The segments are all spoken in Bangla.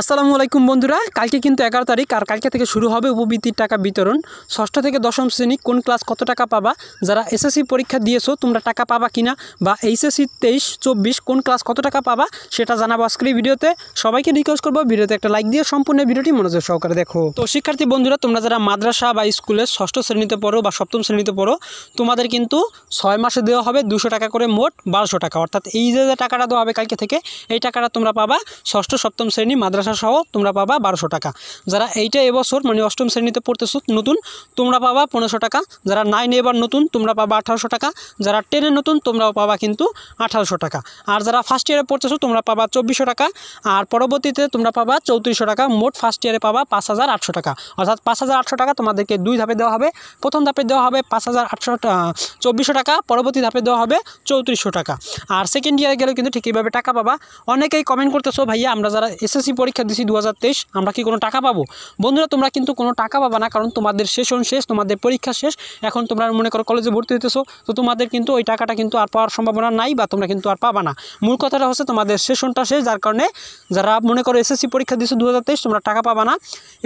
আসসালামু আলাইকুম বন্ধুরা কালকে কিন্তু এগারো তারিখ আর কালকে থেকে শুরু হবে উপবৃত্তির টাকা বিতরণ ষষ্ঠ থেকে দশম শ্রেণী কোন ক্লাস কত টাকা পাবা যারা এসএসসি পরীক্ষা দিয়েছো তোমরা টাকা পাবা কিনা বা এইচএসসি তেইশ চব্বিশ কোন ক্লাস কত টাকা পাবা সেটা জানাবো আজকের ভিডিওতে সবাইকে রিকোয়েস্ট করবো ভিডিওতে একটা লাইক দিয়ে সম্পূর্ণ ভিডিওটি মনোযোগ সহকারে দেখো তো শিক্ষার্থী বন্ধুরা তোমরা যারা মাদ্রাসা বা স্কুলে ষষ্ঠ শ্রেণীতে পড়ো বা সপ্তম শ্রেণীতে পড়ো তোমাদের কিন্তু ছয় মাসে দেওয়া হবে দুশো টাকা করে মোট বারোশো টাকা অর্থাৎ এই যে টাকাটা দেওয়া হবে কালকে থেকে এই টাকাটা তোমরা পাবা ষষ্ঠ সপ্তম শ্রেণী মাদ্রাসা ভাষা সহ তোমরা পাবা বারোশো টাকা যারা এইটা এবছর মানে অষ্টম শ্রেণীতে পড়তেছো নতুন তোমরা পাবা পনেরোশো টাকা যারা নাইন এবার নতুন তোমরা পাবা আঠারোশো টাকা যারা টেনে নতুন তোমরাও পাবা কিন্তু আঠারোশো টাকা আর যারা ফার্স্ট ইয়ারে পড়তেছো তোমরা পাবা চব্বিশশো টাকা আর পরবর্তীতে তোমরা পাবা চৌত্রিশশো টাকা মোট ফার্স্ট ইয়ারে পাবা পাঁচ হাজার আটশো টাকা অর্থাৎ পাঁচ হাজার আটশো টাকা তোমাদেরকে দুই ধাপে দেওয়া হবে প্রথম ধাপে দেওয়া হবে পাঁচ হাজার আটশো চব্বিশশো টাকা পরবর্তী ধাপে দেওয়া হবে চৌত্রিশশো টাকা আর সেকেন্ড ইয়ারে গেলেও কিন্তু ঠিক এইভাবে টাকা পাবা অনেকেই কমেন্ট করতেছো ভাইয়া আমরা যারা এসএসসি পরীক্ষা পরীক্ষা দিছি দু আমরা কি কোনো টাকা পাবো বন্ধুরা তোমরা কিন্তু কোনো টাকা পাবা না কারণ তোমাদের সেশন শেষ তোমাদের পরীক্ষা শেষ এখন তোমরা মনে করো কলেজে ভর্তি হতেছো তো তোমাদের কিন্তু ওই টাকাটা কিন্তু আর পাওয়ার সম্ভাবনা নাই বা তোমরা কিন্তু আর পাবা না মূল কথাটা হচ্ছে তোমাদের সেশনটা শেষ যার কারণে যারা মনে করো এসএসসি পরীক্ষা দিছো দু তোমরা টাকা পাবা না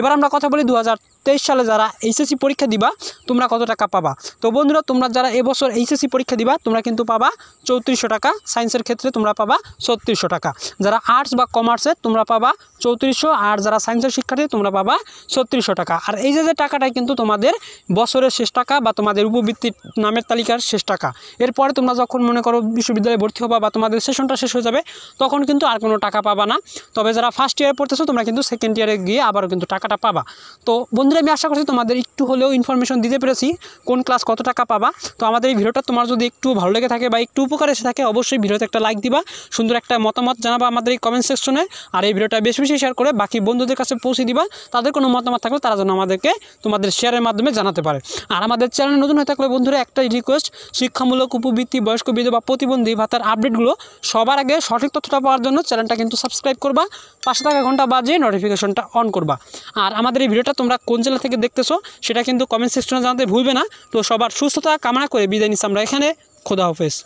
এবার আমরা কথা বলি দু সালে যারা এইচএসসি পরীক্ষা দিবা তোমরা কত টাকা পাবা তো বন্ধুরা তোমরা যারা এবছর এইচএসসি পরীক্ষা দিবা তোমরা কিন্তু পাবা চৌত্রিশশো টাকা সায়েন্সের ক্ষেত্রে তোমরা পাবা ছত্রিশশো টাকা যারা আর্টস বা কমার্সের তোমরা পাবা চৌত্রিশশো আর যারা সায়েন্সের শিক্ষার্থী তোমরা পাবা ছত্রিশশো টাকা আর এই যে যে টাকাটাই কিন্তু তোমাদের বছরের শেষ টাকা বা তোমাদের উপবৃত্তির নামের তালিকার শেষ টাকা এরপরে তোমরা যখন মনে করো বিশ্ববিদ্যালয়ে ভর্তি হবা বা তোমাদের সেশনটা শেষ হয়ে যাবে তখন কিন্তু আর কোনো টাকা পাবা না তবে যারা ফার্স্ট ইয়ারে পড়তেছো তোমরা কিন্তু সেকেন্ড ইয়ারে গিয়ে আবারও কিন্তু টাকাটা পাবা তো বন্ধুরা আমি আশা করছি তোমাদের একটু হলেও ইনফরমেশন দিতে পেরেছি কোন ক্লাস কত টাকা পাবা তো আমাদের এই ভিডিওটা তোমার যদি একটু ভালো লেগে থাকে বা একটু উপকার এসে থাকে অবশ্যই ভিডিওতে একটা লাইক দিবা সুন্দর একটা মতামত জানাবা আমাদের এই কমেন্ট সেকশনে আর এই ভিডিওটা বেশ বেশি বেশি শেয়ার করে বাকি বন্ধুদের কাছে পৌঁছে দিবা তাদের কোনো মতামত থাকলে তারা যেন আমাদেরকে তোমাদের শেয়ারের মাধ্যমে জানাতে পারে আর আমাদের চ্যানেল নতুন হয়ে থাকলে বন্ধুরা একটাই রিকোয়েস্ট শিক্ষামূলক উপবৃত্তি বয়স্ক বিধবা প্রতিবন্ধী ভাতার আপডেটগুলো সবার আগে সঠিক তথ্যটা পাওয়ার জন্য চ্যানেলটা কিন্তু সাবস্ক্রাইব করবা পাশে থাকা ঘন্টা বাজে নোটিফিকেশনটা অন করবা আর আমাদের এই ভিডিওটা তোমরা কোন জেলা থেকে দেখতেছো সেটা কিন্তু কমেন্ট সেকশনে জানাতে ভুলবে না তো সবার সুস্থতা কামনা করে বিদায় নিচ্ছি আমরা এখানে খোদা হাফেজ